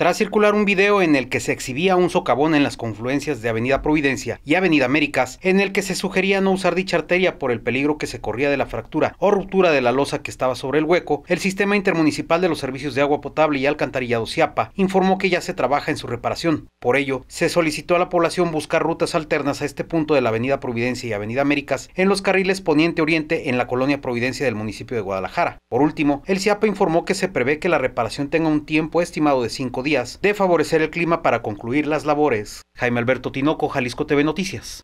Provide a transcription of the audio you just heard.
Tras circular un video en el que se exhibía un socavón en las confluencias de Avenida Providencia y Avenida Américas, en el que se sugería no usar dicha arteria por el peligro que se corría de la fractura o ruptura de la losa que estaba sobre el hueco, el Sistema Intermunicipal de los Servicios de Agua Potable y Alcantarillado CIAPA informó que ya se trabaja en su reparación. Por ello, se solicitó a la población buscar rutas alternas a este punto de la Avenida Providencia y Avenida Américas en los carriles Poniente-Oriente en la colonia Providencia del municipio de Guadalajara. Por último, el CIAPA informó que se prevé que la reparación tenga un tiempo estimado de cinco días de favorecer el clima para concluir las labores. Jaime Alberto Tinoco, Jalisco TV Noticias.